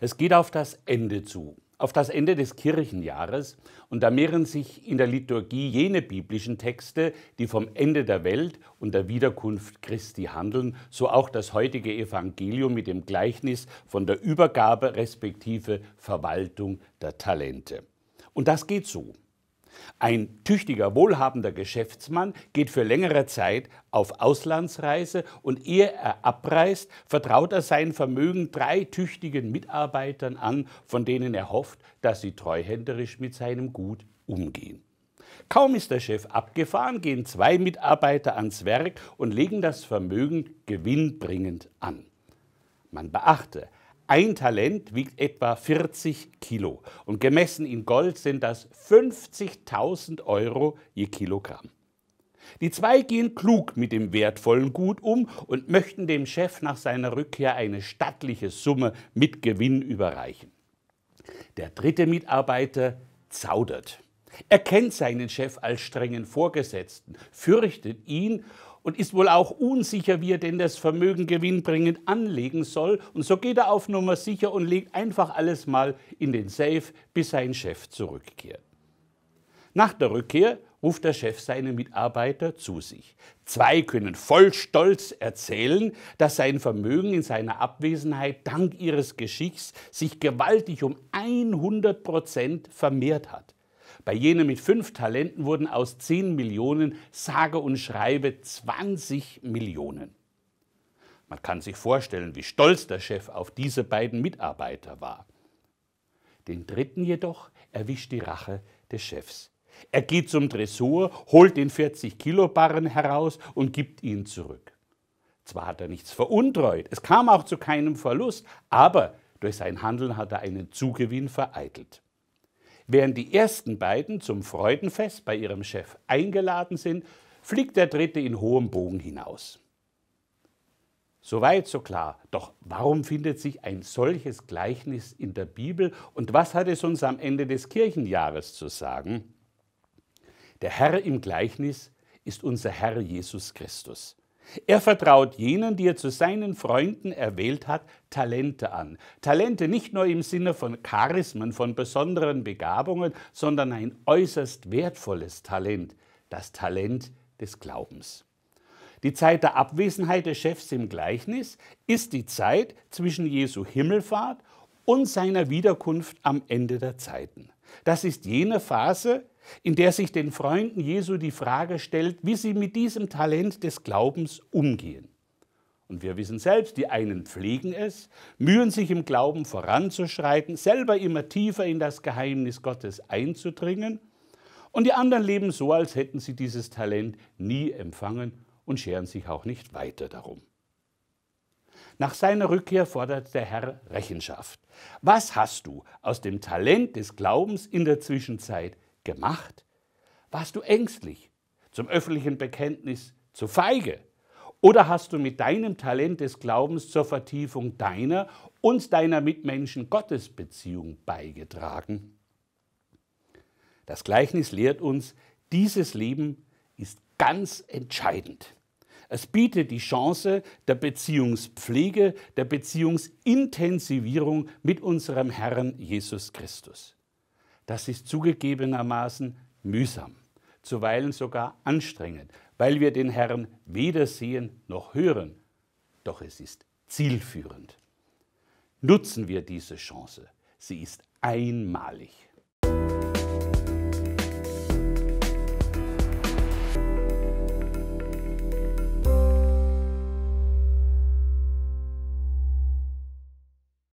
Es geht auf das Ende zu, auf das Ende des Kirchenjahres, und da mehren sich in der Liturgie jene biblischen Texte, die vom Ende der Welt und der Wiederkunft Christi handeln, so auch das heutige Evangelium mit dem Gleichnis von der Übergabe respektive Verwaltung der Talente. Und das geht so. Ein tüchtiger, wohlhabender Geschäftsmann geht für längere Zeit auf Auslandsreise und ehe er abreist, vertraut er sein Vermögen drei tüchtigen Mitarbeitern an, von denen er hofft, dass sie treuhänderisch mit seinem Gut umgehen. Kaum ist der Chef abgefahren, gehen zwei Mitarbeiter ans Werk und legen das Vermögen gewinnbringend an. Man beachte, ein Talent wiegt etwa 40 Kilo und gemessen in Gold sind das 50.000 Euro je Kilogramm. Die zwei gehen klug mit dem wertvollen Gut um und möchten dem Chef nach seiner Rückkehr eine stattliche Summe mit Gewinn überreichen. Der dritte Mitarbeiter zaudert. Er kennt seinen Chef als strengen Vorgesetzten, fürchtet ihn und ist wohl auch unsicher, wie er denn das Vermögen gewinnbringend anlegen soll. Und so geht er auf Nummer sicher und legt einfach alles mal in den Safe, bis sein Chef zurückkehrt. Nach der Rückkehr ruft der Chef seine Mitarbeiter zu sich. Zwei können voll Stolz erzählen, dass sein Vermögen in seiner Abwesenheit dank ihres Geschichts sich gewaltig um 100 Prozent vermehrt hat. Bei jenem mit fünf Talenten wurden aus zehn Millionen sage und schreibe 20 Millionen. Man kann sich vorstellen, wie stolz der Chef auf diese beiden Mitarbeiter war. Den dritten jedoch erwischt die Rache des Chefs. Er geht zum Tresor, holt den 40-Kilo-Barren heraus und gibt ihn zurück. Zwar hat er nichts veruntreut, es kam auch zu keinem Verlust, aber durch sein Handeln hat er einen Zugewinn vereitelt. Während die ersten beiden zum Freudenfest bei ihrem Chef eingeladen sind, fliegt der dritte in hohem Bogen hinaus. Soweit so klar. Doch warum findet sich ein solches Gleichnis in der Bibel und was hat es uns am Ende des Kirchenjahres zu sagen? Der Herr im Gleichnis ist unser Herr Jesus Christus. Er vertraut jenen, die er zu seinen Freunden erwählt hat, Talente an. Talente nicht nur im Sinne von Charismen, von besonderen Begabungen, sondern ein äußerst wertvolles Talent, das Talent des Glaubens. Die Zeit der Abwesenheit des Chefs im Gleichnis ist die Zeit zwischen Jesu Himmelfahrt und seiner Wiederkunft am Ende der Zeiten. Das ist jene Phase, in der sich den Freunden Jesu die Frage stellt, wie sie mit diesem Talent des Glaubens umgehen. Und wir wissen selbst, die einen pflegen es, mühen sich im Glauben voranzuschreiten, selber immer tiefer in das Geheimnis Gottes einzudringen, und die anderen leben so, als hätten sie dieses Talent nie empfangen und scheren sich auch nicht weiter darum. Nach seiner Rückkehr fordert der Herr Rechenschaft. Was hast du aus dem Talent des Glaubens in der Zwischenzeit Gemacht? Warst du ängstlich? Zum öffentlichen Bekenntnis zu feige? Oder hast du mit deinem Talent des Glaubens zur Vertiefung deiner und deiner Mitmenschen Gottesbeziehung beigetragen? Das Gleichnis lehrt uns, dieses Leben ist ganz entscheidend. Es bietet die Chance der Beziehungspflege, der Beziehungsintensivierung mit unserem Herrn Jesus Christus. Das ist zugegebenermaßen mühsam, zuweilen sogar anstrengend, weil wir den Herrn weder sehen noch hören. Doch es ist zielführend. Nutzen wir diese Chance. Sie ist einmalig.